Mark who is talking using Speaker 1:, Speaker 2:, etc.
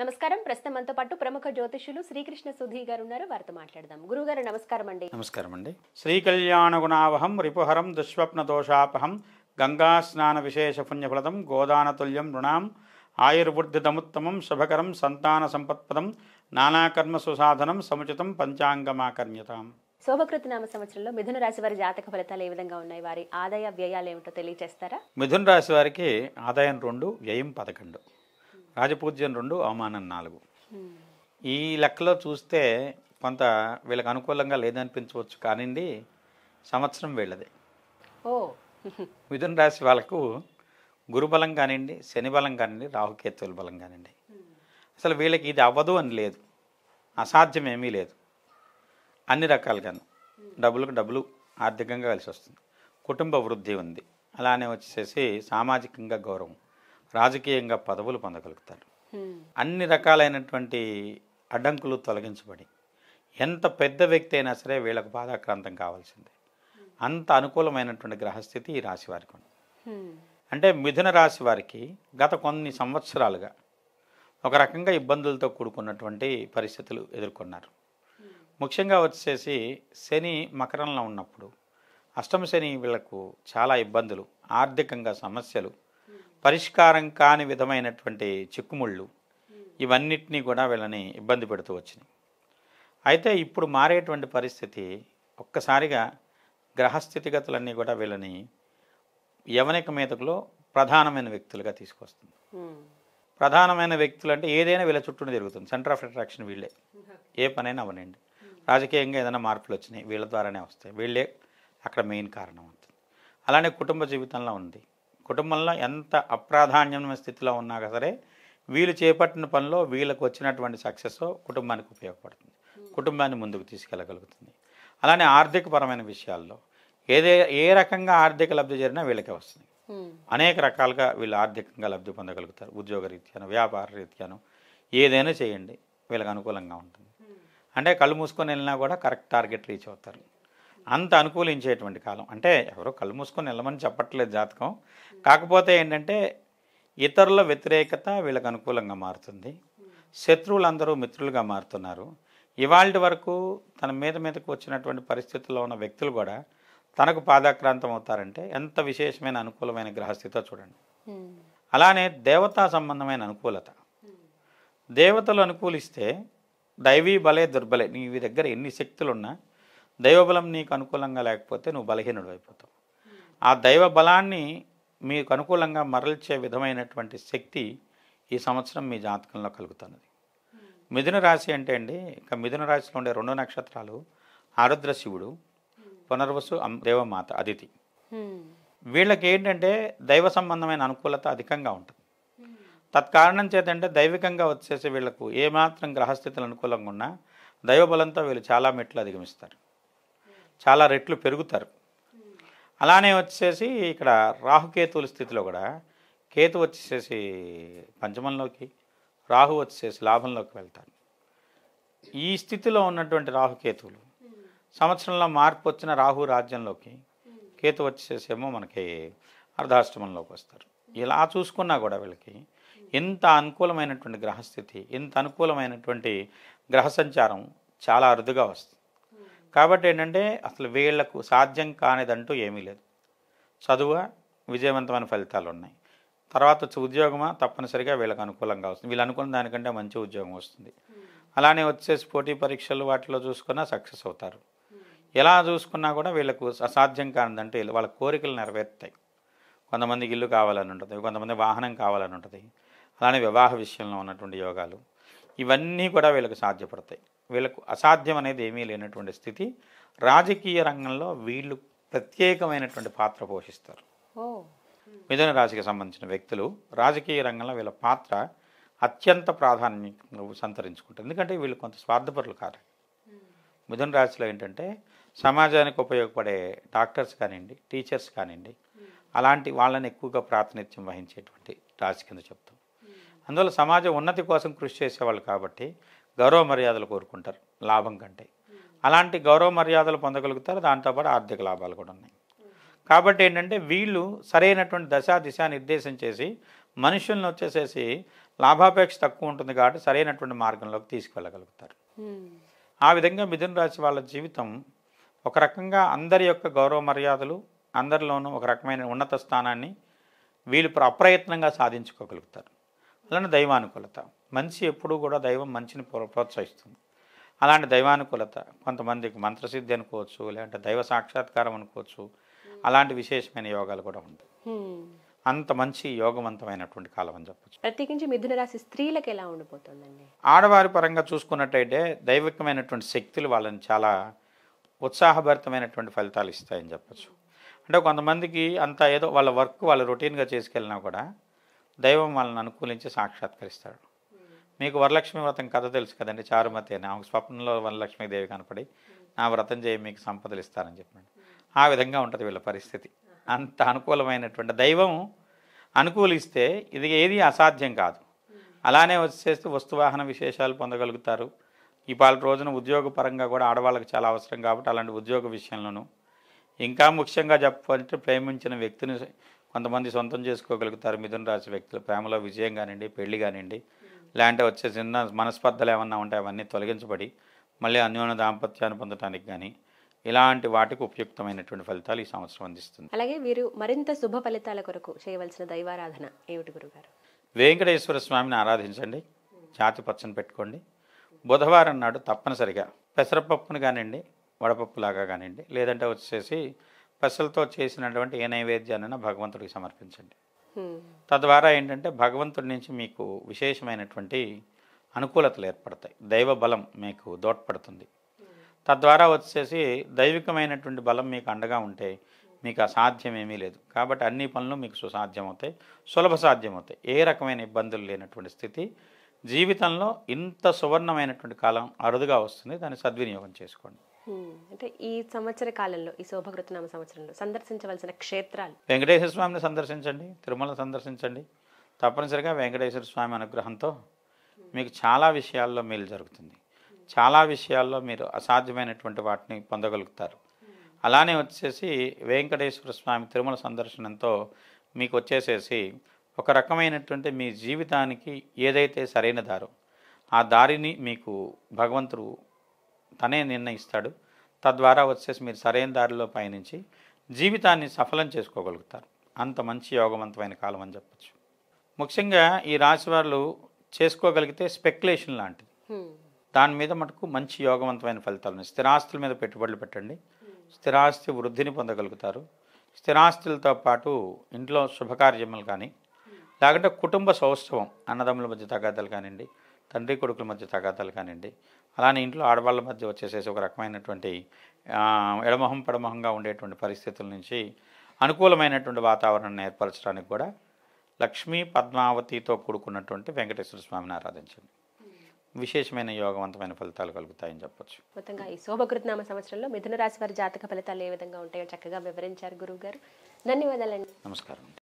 Speaker 1: నమస్కారం ప్రస్తుతం మనతో పాటు ప్రముఖ జ్యోతిషులు శ్రీకృష్ణ సుధీ గారు ఉన్నారు వారితో మాట్లాడదాం గురుగారు నమస్కారం అండి నమస్కారం అండి శ్రీ కళ్యాణ గుణావహం రిపుహరం దుష్వప్న దోషాపహం గంగా స్నాన విశేష పుణ్యఫలదం గోదానతుల్యం నృణాం ఆయుర్వృద్ధితముత్తమం శుభకరం సంతాన సంపత్పదం నానాకర్మ సుసాధనం సముచితం పంచాంగమాకర్మ్యతాం శోభకృతి నామ సంవత్సరంలో మిథున రాశి వారి జాతక ఫలితాలు ఏ విధంగా ఉన్నాయి వారి ఆదాయ వ్యయాలు ఏమిటో తెలియజేస్తారా మిథున రాశి వారికి ఆదాయం రెండు వ్యయం పదకొండు రాజపూజ్యం రెండు అవమానం నాలుగు ఈ లెక్కలో చూస్తే కొంత వీళ్ళకి అనుకూలంగా లేదనిపించవచ్చు కానివ్వండి సంవత్సరం వీళ్ళది ఓ మిథున రాశి వాళ్ళకు గురుబలం కానివ్వండి శని బలం కానివ్వండి రాహుకేతువుల బలం కానివ్వండి అసలు వీళ్ళకి ఇది అవ్వదు అని లేదు అసాధ్యం ఏమీ లేదు అన్ని రకాలుగాను డబ్బులకు డబ్బులు ఆర్థికంగా కలిసి వస్తుంది కుటుంబ వృద్ధి ఉంది అలానే వచ్చేసి సామాజికంగా గౌరవం రాజకీయంగా పదవులు పొందగలుగుతారు అన్ని రకాలైనటువంటి అడ్డంకులు తొలగించబడి ఎంత పెద్ద వ్యక్తి అయినా సరే వీళ్ళకు బాధాక్రాంతం కావాల్సిందే అంత అనుకూలమైనటువంటి గ్రహస్థితి ఈ రాశి వారికి ఉంది అంటే మిథున రాశి వారికి గత కొన్ని సంవత్సరాలుగా ఒక రకంగా ఇబ్బందులతో కూడుకున్నటువంటి పరిస్థితులు ఎదుర్కొన్నారు ముఖ్యంగా వచ్చేసి శని మకరంలో ఉన్నప్పుడు అష్టమ శని వీళ్లకు చాలా ఇబ్బందులు ఆర్థికంగా సమస్యలు పరిష్కారం కాని విధమైనటువంటి చిక్కుముళ్ళు ఇవన్నిటినీ కూడా వీళ్ళని ఇబ్బంది పెడుతూ వచ్చినాయి అయితే ఇప్పుడు మారేటువంటి పరిస్థితి ఒక్కసారిగా గ్రహస్థితిగతులన్నీ కూడా వీళ్ళని యవనిక మీదకులో ప్రధానమైన వ్యక్తులుగా తీసుకొస్తుంది ప్రధానమైన వ్యక్తులు అంటే ఏదైనా వీళ్ళ చుట్టూనే జరుగుతుంది సెంటర్ ఆఫ్ అట్రాక్షన్ వీళ్ళే ఏ పనైనా అవనండి రాజకీయంగా ఏదైనా మార్పులు వచ్చినాయి వీళ్ళ ద్వారానే వస్తాయి వీళ్ళే అక్కడ మెయిన్ కారణం అవుతుంది అలానే కుటుంబ జీవితంలో ఉంది కుటుంబంలో ఎంత అప్రాధాన్యమైన స్థితిలో ఉన్నా సరే వీళ్ళు చేపట్టిన పనిలో వీళ్ళకు వచ్చినటువంటి సక్సెస్ కుటుంబానికి ఉపయోగపడుతుంది కుటుంబాన్ని ముందుకు తీసుకెళ్ళగలుగుతుంది అలానే ఆర్థికపరమైన విషయాల్లో ఏదే ఏ రకంగా ఆర్థిక లబ్ధి జరిగినా వీళ్ళకే వస్తుంది అనేక రకాలుగా వీళ్ళు ఆర్థికంగా లబ్ధి పొందగలుగుతారు ఉద్యోగ రీత్యాను వ్యాపార రీత్యాను ఏదైనా చేయండి వీళ్ళకి అనుకూలంగా ఉంటుంది అంటే కళ్ళు మూసుకొని వెళ్ళినా కూడా కరెక్ట్ టార్గెట్ రీచ్ అవుతారు అంత అనుకూలించేటువంటి కాలం అంటే ఎవరో కళ్ళు మూసుకొని వెళ్ళమని చెప్పట్లేదు జాతకం కాకపోతే ఏంటంటే ఇతరుల వ్యతిరేకత వీళ్ళకి అనుకూలంగా మారుతుంది శత్రువులందరూ మిత్రులుగా మారుతున్నారు ఇవాళ వరకు తన మీద మీదకు వచ్చినటువంటి పరిస్థితుల్లో ఉన్న వ్యక్తులు కూడా తనకు పాదాక్రాంతం అవుతారంటే ఎంత విశేషమైన అనుకూలమైన గ్రహస్థితో చూడండి అలానే దేవతా సంబంధమైన అనుకూలత దేవతలు అనుకూలిస్తే దైవీ బలే దుర్బలే నీ దగ్గర ఎన్ని శక్తులున్నా దైవబలం నీకు అనుకూలంగా లేకపోతే నువ్వు బలహీనుడు అయిపోతావు ఆ దైవ బలాన్ని మీకు అనుకూలంగా మరల్చే విధమైనటువంటి శక్తి ఈ సంవత్సరం మీ జాతకంలో కలుగుతున్నది మిథున రాశి అంటే అండి ఇంకా మిథున రాశిలో ఉండే రెండు నక్షత్రాలు ఆరుద్ర శివుడు పునర్వసు దేవమాత అదితి వీళ్ళకి ఏంటంటే దైవ సంబంధమైన అనుకూలత అధికంగా ఉంటుంది తత్కారణం చేతంటే దైవికంగా వచ్చేసి వీళ్లకు ఏమాత్రం గ్రహస్థితులు అనుకూలంగా ఉన్నా దైవబలంతో వీళ్ళు చాలా మెట్లు అధిగమిస్తారు చాలా రెట్లు పెరుగుతారు అలానే వచ్చేసి ఇక్కడ రాహుకేతువుల స్థితిలో కూడా కేతు వచ్చేసి పంచమంలోకి రాహు వచ్చేసి లాభంలోకి వెళ్తారు ఈ స్థితిలో ఉన్నటువంటి రాహుకేతువులు సంవత్సరంలో మార్పు వచ్చిన రాహు రాజ్యంలోకి కేతు వచ్చేసేమో మనకి అర్ధాష్టమంలోకి వస్తారు ఇలా చూసుకున్నా కూడా వీళ్ళకి ఎంత అనుకూలమైనటువంటి గ్రహస్థితి ఎంత అనుకూలమైనటువంటి గ్రహ సంచారం చాలా అరుదుగా వస్తుంది కాబట్టి ఏంటంటే అసలు వీళ్లకు సాధ్యం కానిదంటూ ఏమీ లేదు చదువు విజయవంతమైన ఫలితాలు ఉన్నాయి తర్వాత వచ్చి ఉద్యోగమా తప్పనిసరిగా వీళ్ళకి అనుకూలంగా వస్తుంది వీళ్ళు అనుకున్న దానికంటే మంచి ఉద్యోగం వస్తుంది అలానే వచ్చేసి పోటీ పరీక్షలు వాటిలో చూసుకున్నా సక్సెస్ అవుతారు ఎలా చూసుకున్నా కూడా వీళ్ళకు అసాధ్యం కానిదంటే వాళ్ళ కోరికలు నెరవేరుతాయి కొంతమంది ఇల్లు కావాలని ఉంటుంది కొంతమంది వాహనం కావాలని ఉంటుంది అలానే వివాహ విషయంలో ఉన్నటువంటి యోగాలు ఇవన్నీ కూడా వీళ్ళకి సాధ్యపడతాయి వీళ్ళకు అసాధ్యం అనేది ఏమీ లేనటువంటి స్థితి రాజకీయ రంగంలో వీళ్ళు ప్రత్యేకమైనటువంటి పాత్ర పోషిస్తారు మిథున రాశికి సంబంధించిన వ్యక్తులు రాజకీయ రంగంలో వీళ్ళ పాత్ర అత్యంత ప్రాధాన్యం సంతరించుకుంటారు ఎందుకంటే వీళ్ళు కొంత స్వార్థపరులు కారు మిథున రాశిలో ఏంటంటే సమాజానికి ఉపయోగపడే డాక్టర్స్ కానివ్వండి టీచర్స్ కానివ్వండి అలాంటి వాళ్ళని ఎక్కువగా ప్రాతినిధ్యం వహించేటువంటి రాశి కింద చెప్తాం అందువల్ల సమాజం ఉన్నతి కోసం కృషి చేసేవాళ్ళు కాబట్టి గౌరవ మర్యాదలు కోరుకుంటారు లాభం కంటే అలాంటి గౌరవ మర్యాదలు పొందగలుగుతారు దాంతోపాటు ఆర్థిక లాభాలు కూడా ఉన్నాయి కాబట్టి ఏంటంటే వీళ్ళు సరైనటువంటి దశ దిశ నిర్దేశం చేసి మనుషులను వచ్చేసేసి లాభాపేక్ష తక్కువ ఉంటుంది కాబట్టి సరైనటువంటి మార్గంలోకి తీసుకువెళ్ళగలుగుతారు ఆ విధంగా మిథున రాశి వాళ్ళ జీవితం ఒక రకంగా అందరి యొక్క గౌరవ మర్యాదలు అందరిలోనూ ఒక రకమైన ఉన్నత స్థానాన్ని వీళ్ళు అప్రయత్నంగా సాధించుకోగలుగుతారు అలానే దైవానుకూలత మంచి ఎప్పుడూ కూడా దైవం మంచిని ప్రోత్సహిస్తుంది అలాంటి దైవానుకూలత కొంతమందికి మంత్రసిద్ధి అనుకోవచ్చు లేదంటే దైవ సాక్షాత్కారం అనుకోవచ్చు అలాంటి విశేషమైన యోగాలు కూడా ఉంటాయి అంత మంచి యోగవంతమైనటువంటి కాలం అని చెప్పచ్చు ప్రత్యేకించి మిథున రాశి స్త్రీలకు ఎలా ఉండిపోతుందండి ఆడవారి పరంగా చూసుకున్నట్టయితే దైవికమైనటువంటి శక్తులు వాళ్ళని చాలా ఉత్సాహభరితమైనటువంటి ఫలితాలు ఇస్తాయని చెప్పచ్చు అంటే కొంతమందికి అంతా ఏదో వాళ్ళ వర్క్ వాళ్ళ రొటీన్గా చేసుకెళ్ళినా కూడా దైవం వాళ్ళని అనుకూలించి సాక్షాత్కరిస్తాడు మీకు వరలక్ష్మి వ్రతం కథ తెలుసు కదండి చారుమతి అని ఆమెకు స్వప్నంలో వరలక్ష్మీదేవి కనపడి నా వ్రతం చేయి మీకు సంపదలు ఇస్తారని చెప్పండి ఆ విధంగా ఉంటుంది వీళ్ళ పరిస్థితి అంత అనుకూలమైనటువంటి దైవం అనుకూలిస్తే ఇది ఏది అసాధ్యం కాదు అలానే వచ్చేస్తే వస్తువాహన విశేషాలు పొందగలుగుతారు ఈ పాల రోజున ఉద్యోగపరంగా కూడా ఆడవాళ్ళకి చాలా అవసరం కాబట్టి అలాంటి ఉద్యోగ విషయంలోనూ ఇంకా ముఖ్యంగా చెప్పాలంటే ప్రేమించిన వ్యక్తిని కొంతమంది సొంతం చేసుకోగలుగుతారు మిథున రాశి వ్యక్తులు ప్రేమలో విజయం కానివ్వండి పెళ్లి కానివ్వండి లేదంటే వచ్చే చిన్న మనస్పర్ధలు ఏమన్నా ఉంటే అవన్నీ తొలగించబడి మళ్ళీ అన్యోన్య దాంపత్యాన్ని పొందడానికి కానీ ఇలాంటి వాటికి ఉపయుక్తమైనటువంటి ఫలితాలు ఈ సంవత్సరం అందిస్తుంది అలాగే వీరు మరింత శుభ ఫలితాల కొరకు చేయవలసిన దైవారాధన ఏమిటి గురుగారు వెంకటేశ్వర స్వామిని ఆరాధించండి జాతి పచ్చని పెట్టుకోండి బుధవారం నాడు తప్పనిసరిగా పెసరపప్పును కానివ్వండి వడపప్పులాగా కానివ్వండి లేదంటే వచ్చేసి పెసలతో చేసినటువంటి ఏ నైవేద్యాన్ని భగవంతుడికి సమర్పించండి తద్వారా ఏంటంటే భగవంతుడి నుంచి మీకు విశేషమైనటువంటి అనుకూలతలు ఏర్పడతాయి దైవ బలం మీకు దోడ్పడుతుంది తద్వారా వచ్చేసి దైవికమైనటువంటి బలం మీకు అండగా ఉంటే మీకు అసాధ్యం ఏమీ లేదు కాబట్టి అన్ని పనులు మీకు సుసాధ్యం అవుతాయి సులభ సాధ్యం అవుతాయి ఏ రకమైన ఇబ్బందులు లేనటువంటి స్థితి జీవితంలో ఇంత సువర్ణమైనటువంటి కాలం అరుదుగా వస్తుంది దాన్ని సద్వినియోగం చేసుకోండి అంటే ఈ సంవత్సర కాలంలో ఈ శోభకృతనామ సంవత్సరంలో సందర్శించవలసిన క్షేత్రాలు వెంకటేశ్వర స్వామిని సందర్శించండి తిరుమల సందర్శించండి తప్పనిసరిగా వెంకటేశ్వర స్వామి అనుగ్రహంతో మీకు చాలా విషయాల్లో మేలు జరుగుతుంది చాలా విషయాల్లో మీరు అసాధ్యమైనటువంటి వాటిని పొందగలుగుతారు అలానే వచ్చేసి వెంకటేశ్వర స్వామి తిరుమల సందర్శనంతో మీకు వచ్చేసేసి ఒక రకమైనటువంటి మీ జీవితానికి ఏదైతే సరైన దారో ఆ దారిని మీకు భగవంతుడు తనే నిర్ణయిస్తాడు తద్వారా వచ్చేసి మీరు సరైన దారిలో పయనించి జీవితాన్ని సఫలం చేసుకోగలుగుతారు అంత మంచి యోగవంతమైన కాలం అని చెప్పచ్చు ముఖ్యంగా ఈ రాశి వాళ్ళు చేసుకోగలిగితే స్పెక్యులేషన్ లాంటిది దాని మీద మటుకు మంచి యోగవంతమైన ఫలితాలు ఉన్నాయి స్థిరాస్తుల మీద పెట్టుబడులు పెట్టండి స్థిరాస్తి వృద్ధిని పొందగలుగుతారు స్థిరాస్తులతో పాటు ఇంట్లో శుభకార్యములు కానీ లేకుంటే కుటుంబ సౌష్ఠవం అన్నదమ్ముల మధ్య తగాదాలు కానివ్వండి తండ్రి కొడుకుల మధ్య తగాదాలు కానివ్వండి అలానే ఇంట్లో ఆడవాళ్ళ మధ్య వచ్చేసేసి ఒక రకమైనటువంటి ఎడమొహం పడమొహంగా ఉండేటువంటి పరిస్థితుల నుంచి అనుకూలమైనటువంటి వాతావరణాన్ని ఏర్పరచడానికి కూడా లక్ష్మీ పద్మావతితో కూడుకున్నటువంటి వెంకటేశ్వర స్వామిని ఆరాధించండి విశేషమైన యోగవంతమైన ఫలితాలు కలుగుతాయని చెప్పొచ్చు మొత్తంగా ఈ శోభకృతనామ సంవత్సరంలో మిథున రాశి వారి జాతక ఫలితాలు ఏ విధంగా ఉంటాయో చక్కగా వివరించారు గురువు గారు ధన్యవాదాలండి నమస్కారం